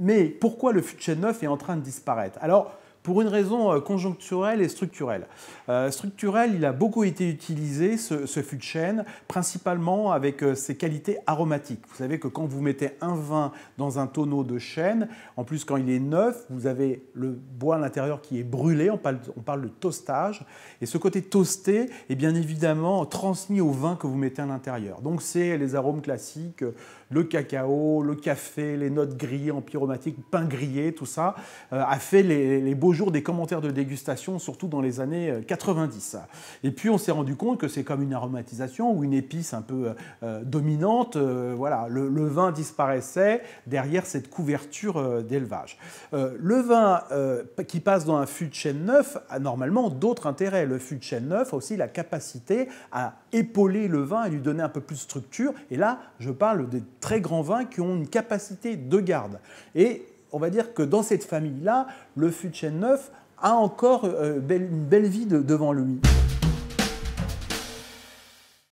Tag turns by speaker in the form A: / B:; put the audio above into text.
A: Mais pourquoi le future 9 est en train de disparaître Alors, pour une raison euh, conjoncturelle et structurelle. Euh, structurelle, il a beaucoup été utilisé, ce, ce fût de chêne, principalement avec euh, ses qualités aromatiques. Vous savez que quand vous mettez un vin dans un tonneau de chêne, en plus quand il est neuf, vous avez le bois à l'intérieur qui est brûlé, on parle, on parle de toastage, et ce côté toasté est bien évidemment transmis au vin que vous mettez à l'intérieur. Donc c'est les arômes classiques, le cacao, le café, les notes grillées en pain grillé, tout ça, a fait les, les beaux des commentaires de dégustation, surtout dans les années 90. Euh, et puis on s'est rendu compte que c'est comme une aromatisation ou une épice un peu euh, euh, dominante. voilà, le, vin disparaissait derrière cette couverture d'élevage. le vin qui passe dans un fût de chêne neuf a normalement d'autres intérêts. Le fût de chêne neuf a aussi la capacité à épauler le vin et lui donner un peu plus de structure. Et là, je parle des très grands vins qui ont une capacité de garde. Et on va dire que dans cette famille-là, le Futchen 9 a encore euh, une belle vie devant lui.